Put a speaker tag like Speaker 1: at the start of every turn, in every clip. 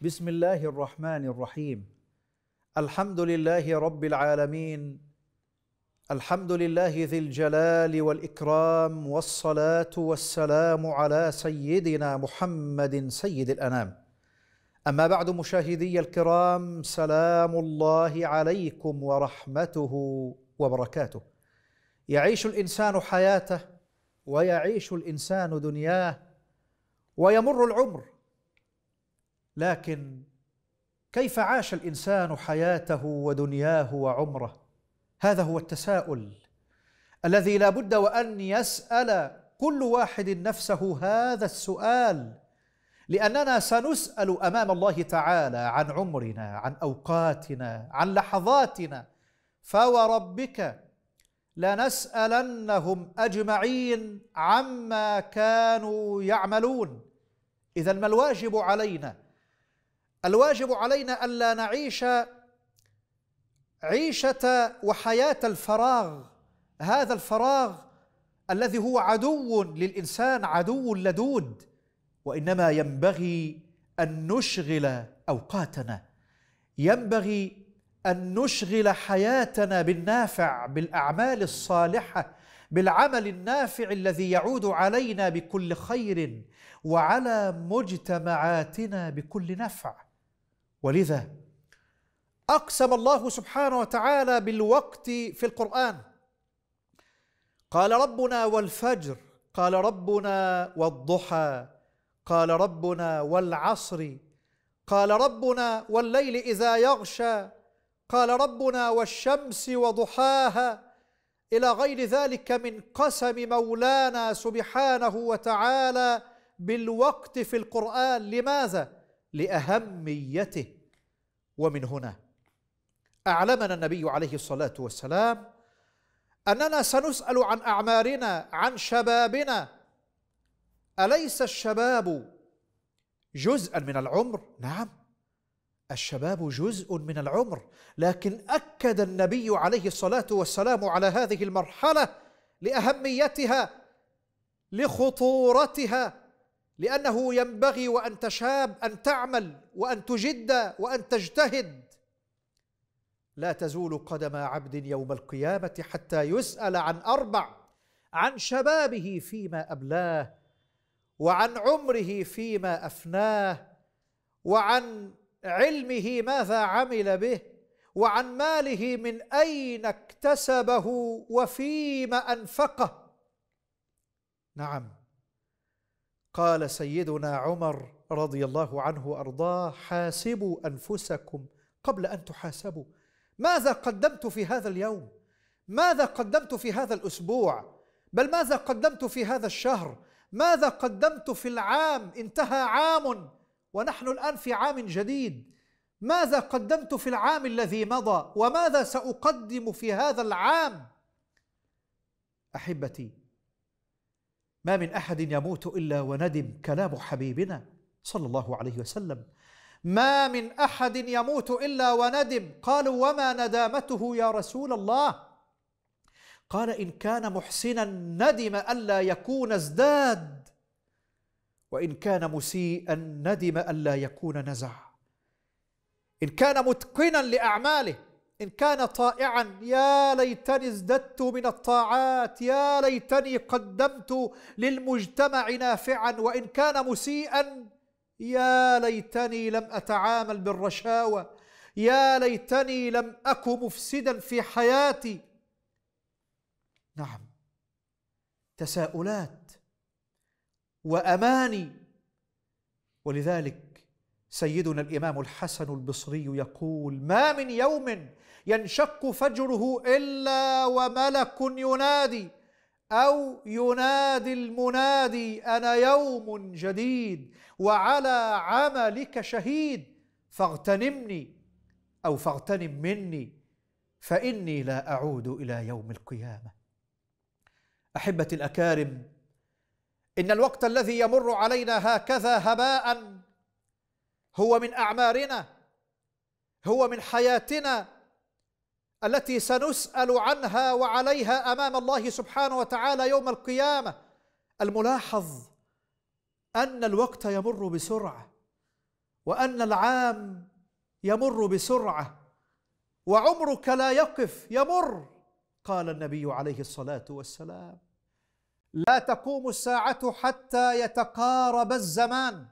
Speaker 1: بسم الله الرحمن الرحيم الحمد لله رب العالمين الحمد لله ذي الجلال والاكرام والصلاه والسلام على سيدنا محمد سيد الانام اما بعد مشاهدي الكرام سلام الله عليكم ورحمته وبركاته يعيش الانسان حياته ويعيش الانسان دنياه ويمر العمر لكن كيف عاش الانسان حياته ودنياه وعمره هذا هو التساؤل الذي لا بد وان يسال كل واحد نفسه هذا السؤال لاننا سنسال امام الله تعالى عن عمرنا عن اوقاتنا عن لحظاتنا فوربك لنسالنهم اجمعين عما كانوا يعملون اذا ما الواجب علينا الواجب علينا ألا نعيش عيشة وحياة الفراغ هذا الفراغ الذي هو عدو للإنسان عدو لدود وإنما ينبغي أن نشغل أوقاتنا ينبغي أن نشغل حياتنا بالنافع بالأعمال الصالحة بالعمل النافع الذي يعود علينا بكل خير وعلى مجتمعاتنا بكل نفع ولذا اقسم الله سبحانه وتعالى بالوقت في القران قال ربنا والفجر قال ربنا والضحى قال ربنا والعصر قال ربنا والليل اذا يغشى قال ربنا والشمس وضحاها الى غير ذلك من قسم مولانا سبحانه وتعالى بالوقت في القران لماذا لأهميته ومن هنا أعلمنا النبي عليه الصلاة والسلام أننا سنسأل عن أعمارنا عن شبابنا أليس الشباب جزءا من العمر؟ نعم الشباب جزء من العمر لكن أكد النبي عليه الصلاة والسلام على هذه المرحلة لأهميتها لخطورتها لأنه ينبغي وأنت شاب أن تعمل وأن تجد وأن تجتهد لا تزول قدم عبد يوم القيامة حتى يسأل عن أربع عن شبابه فيما أبلاه وعن عمره فيما أفناه وعن علمه ماذا عمل به وعن ماله من أين اكتسبه وفيما أنفقه نعم قال سيدنا عمر رضي الله عنه أرضاه حاسبوا أنفسكم قبل أن تحاسبوا ماذا قدمت في هذا اليوم ماذا قدمت في هذا الأسبوع بل ماذا قدمت في هذا الشهر ماذا قدمت في العام انتهى عام ونحن الآن في عام جديد ماذا قدمت في العام الذي مضى وماذا سأقدم في هذا العام أحبتي ما من احد يموت الا وندم كلام حبيبنا صلى الله عليه وسلم ما من احد يموت الا وندم قالوا وما ندامته يا رسول الله قال ان كان محسنا ندم الا يكون ازداد وان كان مسيئا ندم الا يكون نزع ان كان متقنا لاعماله إن كان طائعا يا ليتني ازددت من الطاعات يا ليتني قدمت للمجتمع نافعا وإن كان مسيئا يا ليتني لم أتعامل بالرشاوة يا ليتني لم أك مفسدا في حياتي نعم تساؤلات وأماني ولذلك سيدنا الامام الحسن البصري يقول ما من يوم ينشق فجره الا وملك ينادي او ينادي المنادي انا يوم جديد وعلى عملك شهيد فاغتنمني او فاغتنم مني فاني لا اعود الى يوم القيامه احبتي الاكارم ان الوقت الذي يمر علينا هكذا هباء هو من أعمارنا هو من حياتنا التي سنسأل عنها وعليها أمام الله سبحانه وتعالى يوم القيامة الملاحظ أن الوقت يمر بسرعة وأن العام يمر بسرعة وعمرك لا يقف يمر قال النبي عليه الصلاة والسلام لا تقوم الساعة حتى يتقارب الزمان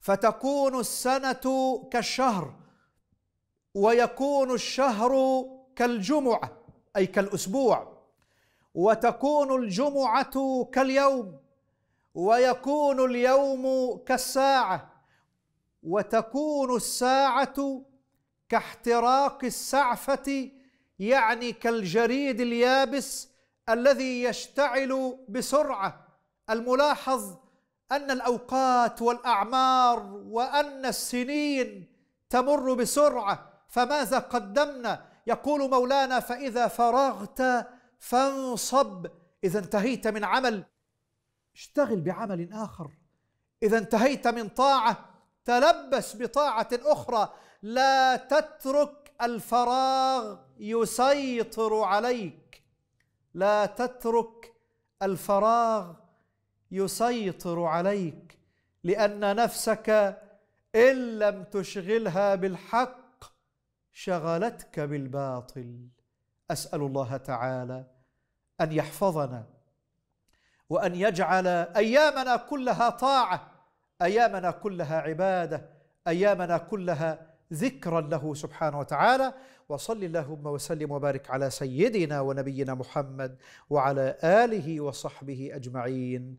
Speaker 1: فتكون السنة كالشهر ويكون الشهر كالجمعة أي كالأسبوع وتكون الجمعة كاليوم ويكون اليوم كالساعة وتكون الساعة كاحتراق السعفة يعني كالجريد اليابس الذي يشتعل بسرعة الملاحظ ان الاوقات والاعمار وان السنين تمر بسرعه فماذا قدمنا يقول مولانا فاذا فرغت فانصب اذا انتهيت من عمل اشتغل بعمل اخر اذا انتهيت من طاعه تلبس بطاعه اخرى لا تترك الفراغ يسيطر عليك لا تترك الفراغ يسيطر عليك لان نفسك ان لم تشغلها بالحق شغلتك بالباطل اسال الله تعالى ان يحفظنا وان يجعل ايامنا كلها طاعه ايامنا كلها عباده ايامنا كلها ذكرا له سبحانه وتعالى وصل اللهم وسلم وبارك على سيدنا ونبينا محمد وعلى اله وصحبه اجمعين